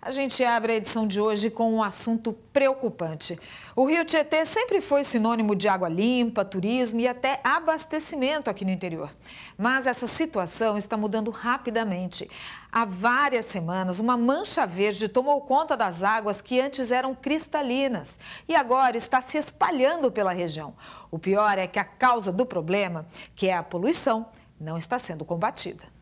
A gente abre a edição de hoje com um assunto preocupante. O Rio Tietê sempre foi sinônimo de água limpa, turismo e até abastecimento aqui no interior. Mas essa situação está mudando rapidamente. Há várias semanas, uma mancha verde tomou conta das águas que antes eram cristalinas e agora está se espalhando pela região. O pior é que a causa do problema, que é a poluição, não está sendo combatida.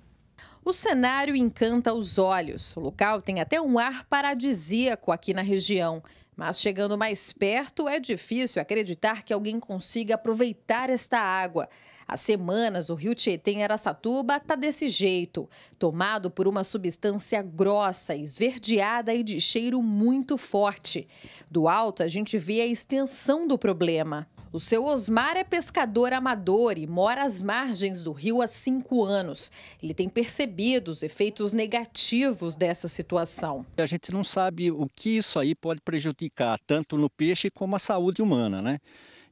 O cenário encanta os olhos. O local tem até um ar paradisíaco aqui na região. Mas chegando mais perto, é difícil acreditar que alguém consiga aproveitar esta água. Há semanas, o rio Tietê em Aracatuba está desse jeito, tomado por uma substância grossa, esverdeada e de cheiro muito forte. Do alto, a gente vê a extensão do problema. O seu Osmar é pescador amador e mora às margens do rio há cinco anos. Ele tem percebido os efeitos negativos dessa situação. A gente não sabe o que isso aí pode prejudicar, tanto no peixe como a saúde humana, né?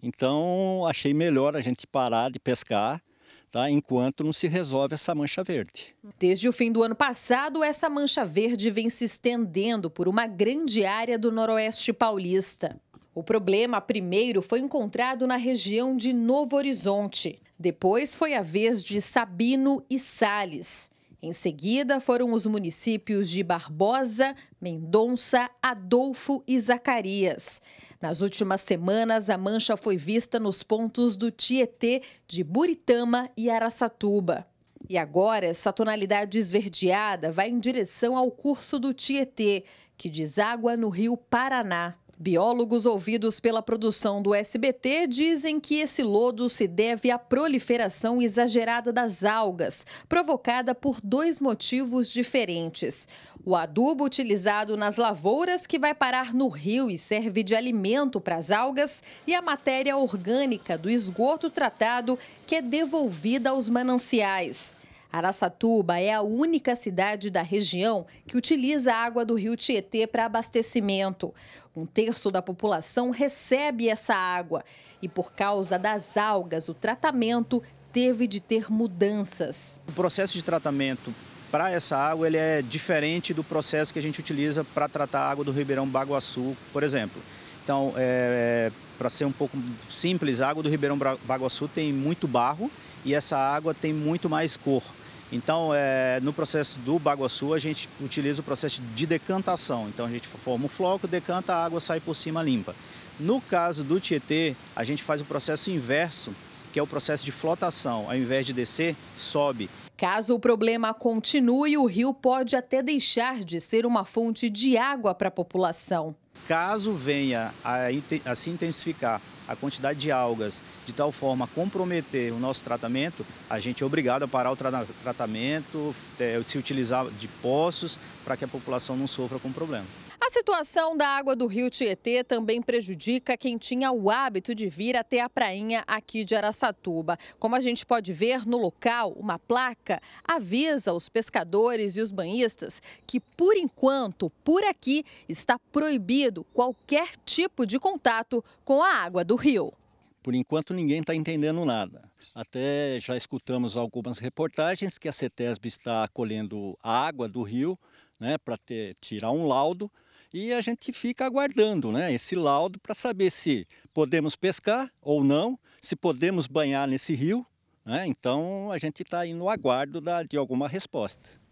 Então, achei melhor a gente parar de pescar. Tá? enquanto não se resolve essa mancha verde. Desde o fim do ano passado, essa mancha verde vem se estendendo por uma grande área do Noroeste paulista. O problema primeiro foi encontrado na região de Novo Horizonte. Depois foi a vez de Sabino e Sales. Em seguida foram os municípios de Barbosa, Mendonça, Adolfo e Zacarias. Nas últimas semanas, a mancha foi vista nos pontos do Tietê, de Buritama e Araçatuba. E agora, essa tonalidade esverdeada vai em direção ao curso do Tietê, que deságua no rio Paraná. Biólogos ouvidos pela produção do SBT dizem que esse lodo se deve à proliferação exagerada das algas, provocada por dois motivos diferentes. O adubo utilizado nas lavouras, que vai parar no rio e serve de alimento para as algas, e a matéria orgânica do esgoto tratado, que é devolvida aos mananciais. Araçatuba é a única cidade da região que utiliza a água do rio Tietê para abastecimento. Um terço da população recebe essa água e, por causa das algas, o tratamento teve de ter mudanças. O processo de tratamento para essa água ele é diferente do processo que a gente utiliza para tratar a água do Ribeirão Baguaçu, por exemplo. Então, é, é para ser um pouco simples, a água do Ribeirão Baguaçu tem muito barro e essa água tem muito mais cor. Então, é, no processo do baguaçu, a gente utiliza o processo de decantação. Então, a gente forma um floco, decanta, a água sai por cima limpa. No caso do Tietê, a gente faz o processo inverso, que é o processo de flotação. Ao invés de descer, sobe. Caso o problema continue, o rio pode até deixar de ser uma fonte de água para a população. Caso venha a, a, se intensificar a quantidade de algas de tal forma a comprometer o nosso tratamento, a gente é obrigado a parar o tra tratamento, é, se utilizar de poços para que a população não sofra com o problema. A situação da água do rio Tietê também prejudica quem tinha o hábito de vir até a prainha aqui de Araçatuba. Como a gente pode ver no local, uma placa avisa os pescadores e os banhistas que, por enquanto, por aqui está proibido qualquer tipo de contato com a água do rio. Por enquanto, ninguém está entendendo nada. Até já escutamos algumas reportagens que a CETESB está colhendo a água do rio né, para tirar um laudo e a gente fica aguardando né, esse laudo para saber se podemos pescar ou não, se podemos banhar nesse rio. Né? Então a gente está aí no aguardo da, de alguma resposta.